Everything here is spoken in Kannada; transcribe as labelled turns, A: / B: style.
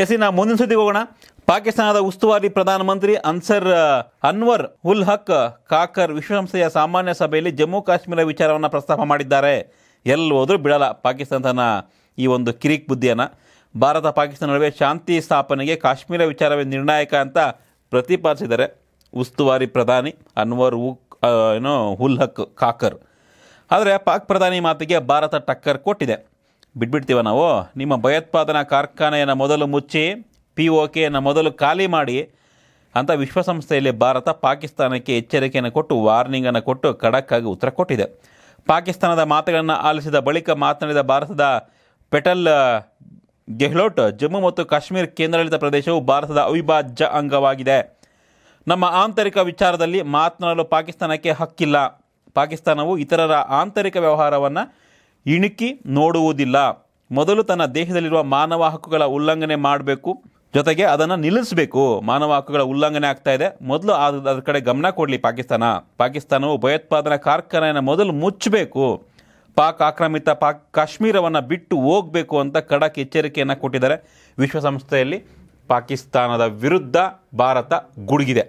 A: ಎಸ್ ನಾ ಮುಂದಿನ ಸುದ್ದಿಗೆ ಹೋಗೋಣ ಪಾಕಿಸ್ತಾನದ ಉಸ್ತುವಾರಿ ಪ್ರಧಾನಮಂತ್ರಿ ಅನ್ಸರ್ ಅನ್ವರ್ ಉಲ್ ಹಕ್ ಕಾಕರ್ ವಿಶ್ವಸಂಸ್ಥೆಯ ಸಾಮಾನ್ಯ ಸಭೆಯಲ್ಲಿ ಜಮ್ಮು ಕಾಶ್ಮೀರ ವಿಚಾರವನ್ನು ಪ್ರಸ್ತಾಪ ಮಾಡಿದ್ದಾರೆ ಎಲ್ಲಿ ಹೋದರೂ ಬಿಡಲ್ಲ ಪಾಕಿಸ್ತಾನ ತನ್ನ ಈ ಒಂದು ಕಿರಿಕ್ ಬುದ್ಧಿಯನ್ನು ಭಾರತ ಪಾಕಿಸ್ತಾನ ನಡುವೆ ಶಾಂತಿ ಸ್ಥಾಪನೆಗೆ ಕಾಶ್ಮೀರ ವಿಚಾರವೇ ನಿರ್ಣಾಯಕ ಅಂತ ಪ್ರತಿಪಾದಿಸಿದ್ದಾರೆ ಉಸ್ತುವಾರಿ ಪ್ರಧಾನಿ ಅನ್ವರ್ ಉಕ್ ಏನೋ ಉಲ್ ಹಕ್ ಕಾಕರ್ ಆದರೆ ಪಾಕ್ ಪ್ರಧಾನಿ ಮಾತಿಗೆ ಭಾರತ ಟಕ್ಕರ್ ಕೊಟ್ಟಿದೆ ಬಿಟ್ಬಿಡ್ತೀವ ನಾವು ನಿಮ್ಮ ಭಯೋತ್ಪಾದನಾ ಕಾರ್ಖಾನೆಯನ್ನು ಮೊದಲು ಮುಚ್ಚಿ ಪಿ ಓ ಕೆಯನ್ನು ಮೊದಲು ಖಾಲಿ ಮಾಡಿ ಅಂತ ವಿಶ್ವಸಂಸ್ಥೆಯಲ್ಲಿ ಭಾರತ ಪಾಕಿಸ್ತಾನಕ್ಕೆ ಎಚ್ಚರಿಕೆಯನ್ನು ಕೊಟ್ಟು ವಾರ್ನಿಂಗನ್ನು ಕೊಟ್ಟು ಖಡಕ್ಕಾಗಿ ಉತ್ತರ ಕೊಟ್ಟಿದೆ ಪಾಕಿಸ್ತಾನದ ಮಾತುಗಳನ್ನು ಆಲಿಸಿದ ಬಳಿಕ ಮಾತನಾಡಿದ ಭಾರತದ ಪೆಟಲ್ ಗೆಹ್ಲೋಟ್ ಜಮ್ಮು ಮತ್ತು ಕಾಶ್ಮೀರ ಕೇಂದ್ರಾಡಳಿತ ಪ್ರದೇಶವು ಭಾರತದ ಅವಿಭಾಜ್ಯ ಅಂಗವಾಗಿದೆ ನಮ್ಮ ಆಂತರಿಕ ವಿಚಾರದಲ್ಲಿ ಮಾತನಾಡಲು ಪಾಕಿಸ್ತಾನಕ್ಕೆ ಹಕ್ಕಿಲ್ಲ ಪಾಕಿಸ್ತಾನವು ಇತರರ ಆಂತರಿಕ ವ್ಯವಹಾರವನ್ನು ಇಣುಕಿ ನೋಡುವುದಿಲ್ಲ ಮೊದಲು ತನ್ನ ದೇಹದಲ್ಲಿರುವ ಮಾನವ ಹಕ್ಕುಗಳ ಉಲ್ಲಂಘನೆ ಮಾಡಬೇಕು ಜೊತೆಗೆ ಅದನ್ನು ನಿಲ್ಲಿಸಬೇಕು ಮಾನವ ಹಕ್ಕುಗಳ ಉಲ್ಲಂಘನೆ ಆಗ್ತಾ ಇದೆ ಮೊದಲು ಅದರ ಕಡೆ ಗಮನ ಕೊಡಲಿ ಪಾಕಿಸ್ತಾನ ಪಾಕಿಸ್ತಾನವು ಭಯೋತ್ಪಾದನಾ ಕಾರ್ಖಾನೆಯನ್ನು ಮೊದಲು ಮುಚ್ಚಬೇಕು ಪಾಕ್ ಆಕ್ರಮಿತ ಪಾಕ್ ಕಾಶ್ಮೀರವನ್ನು ಬಿಟ್ಟು ಹೋಗಬೇಕು ಅಂತ ಖಡಕ್ ಎಚ್ಚರಿಕೆಯನ್ನು ಕೊಟ್ಟಿದ್ದಾರೆ ವಿಶ್ವಸಂಸ್ಥೆಯಲ್ಲಿ ಪಾಕಿಸ್ತಾನದ ವಿರುದ್ಧ ಭಾರತ ಗುಡುಗಿದೆ